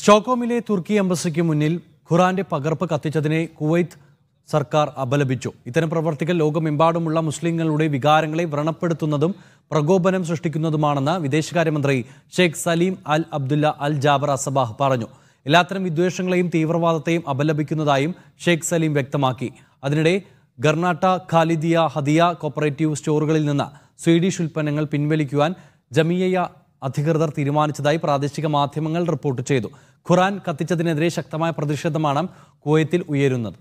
സ്റ്റോക്കോമിലെ തുർക്കി എംബസിക്ക് മുന്നിൽ ഖുറാന്റെ പകർപ്പ് കത്തിച്ചതിനെ കുവൈത്ത് സർക്കാർ അപലപിച്ചു ഇത്തരം പ്രവർത്തികൾ ലോകമെമ്പാടുമുള്ള മുസ്ലിങ്ങളുടെ വികാരങ്ങളെ വ്രണപ്പെടുത്തുന്നതും പ്രകോപനം സൃഷ്ടിക്കുന്നതുമാണെന്ന് വിദേശകാര്യമന്ത്രി Sheikh Salem Al Abdullah Al Jaber Al Sabah പറഞ്ഞു എല്ലാത്തരം വിദ്വേഷങ്ങളെയും തീവ്രവാദത്തെയും അപലപിക്കുന്നതായും ഷെയ്ഖ് സലീം വ്യക്തമാക്കി അതിനിടെ ഗർണാട്ട ഖാലിദിയ ഹദിയ കോപ്പറേറ്റീവ് സ്റ്റോറുകളിൽ നിന്ന് സ്വീഡിഷ് ഉൽപ്പന്നങ്ങൾ പിൻവലിക്കുവാൻ ജമിയയ അധികൃതർ തീരുമാനിച്ചതായി പ്രാദേശിക മാധ്യമങ്ങൾ റിപ്പോർട്ട് ചെയ്തു ഖുറാൻ കത്തിച്ചതിനെതിരെ ശക്തമായ പ്രതിഷേധമാണ് കുവൈത്തിൽ ഉയരുന്നത്